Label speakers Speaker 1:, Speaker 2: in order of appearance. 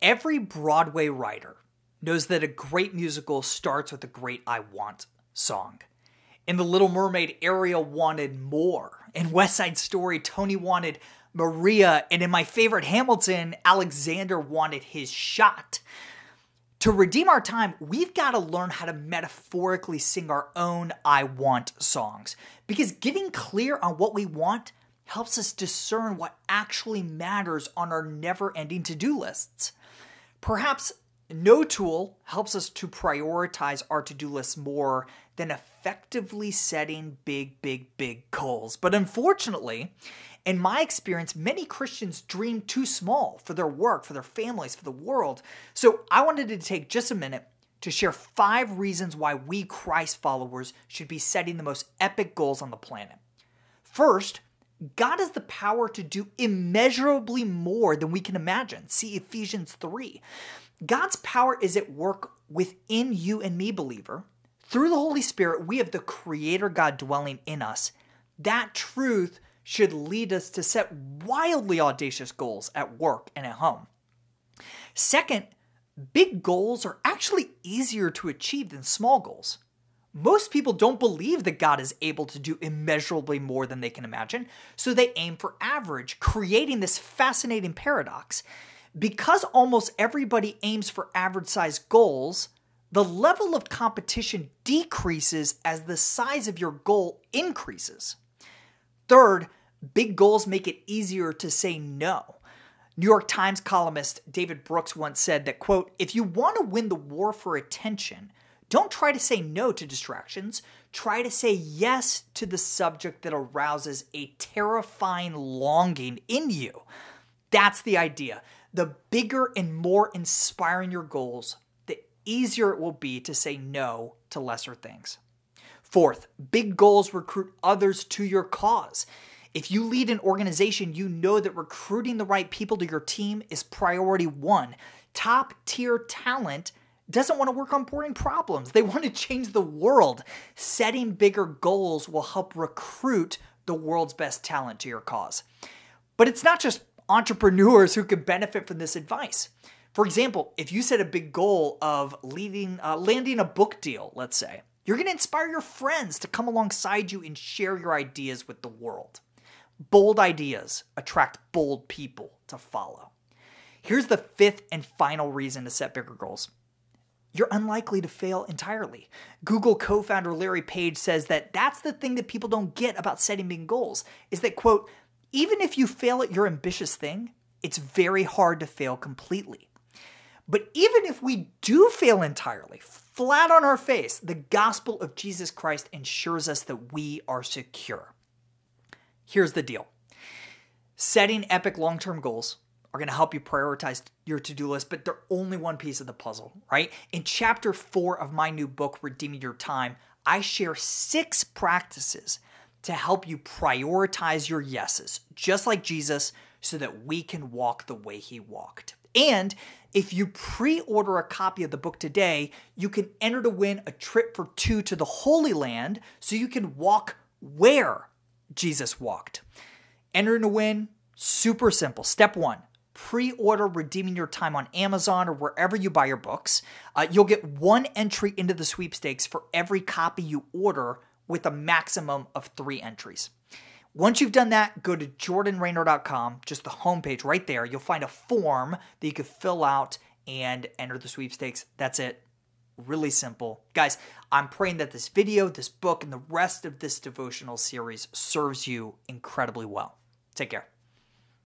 Speaker 1: Every Broadway writer knows that a great musical starts with a great I Want song. In The Little Mermaid, Ariel wanted more. In West Side Story, Tony wanted Maria. And in my favorite Hamilton, Alexander wanted his shot. To redeem our time, we've got to learn how to metaphorically sing our own I Want songs. Because getting clear on what we want helps us discern what actually matters on our never ending to do lists. Perhaps no tool helps us to prioritize our to do list more than effectively setting big, big, big goals. But unfortunately, in my experience, many Christians dream too small for their work, for their families, for the world. So I wanted to take just a minute to share five reasons why we Christ followers should be setting the most epic goals on the planet. First, God has the power to do immeasurably more than we can imagine. See Ephesians 3. God's power is at work within you and me, believer. Through the Holy Spirit, we have the Creator God dwelling in us. That truth should lead us to set wildly audacious goals at work and at home. Second, big goals are actually easier to achieve than small goals. Most people don't believe that God is able to do immeasurably more than they can imagine, so they aim for average, creating this fascinating paradox. Because almost everybody aims for average sized goals, the level of competition decreases as the size of your goal increases. Third, big goals make it easier to say no. New York Times columnist David Brooks once said that, quote, if you want to win the war for attention, don't try to say no to distractions. Try to say yes to the subject that arouses a terrifying longing in you. That's the idea. The bigger and more inspiring your goals, the easier it will be to say no to lesser things. Fourth, big goals recruit others to your cause. If you lead an organization, you know that recruiting the right people to your team is priority one. Top tier talent doesn't want to work on boring problems. They want to change the world. Setting bigger goals will help recruit the world's best talent to your cause. But it's not just entrepreneurs who can benefit from this advice. For example, if you set a big goal of leading, uh, landing a book deal, let's say, you're going to inspire your friends to come alongside you and share your ideas with the world. Bold ideas attract bold people to follow. Here's the fifth and final reason to set bigger goals you're unlikely to fail entirely. Google co-founder Larry Page says that that's the thing that people don't get about setting big goals is that quote, even if you fail at your ambitious thing, it's very hard to fail completely. But even if we do fail entirely, flat on our face, the gospel of Jesus Christ ensures us that we are secure. Here's the deal. Setting epic long-term goals are going to help you prioritize your to do list, but they're only one piece of the puzzle, right? In chapter four of my new book, Redeeming Your Time, I share six practices to help you prioritize your yeses, just like Jesus, so that we can walk the way he walked. And if you pre order a copy of the book today, you can enter to win a trip for two to the Holy Land so you can walk where Jesus walked. Enter to win, super simple. Step one pre order Redeeming Your Time on Amazon or wherever you buy your books. Uh, you'll get one entry into the sweepstakes for every copy you order with a maximum of three entries. Once you've done that, go to jordanrainer.com, just the homepage right there. You'll find a form that you can fill out and enter the sweepstakes. That's it. Really simple. Guys, I'm praying that this video, this book, and the rest of this devotional series serves you incredibly well. Take care.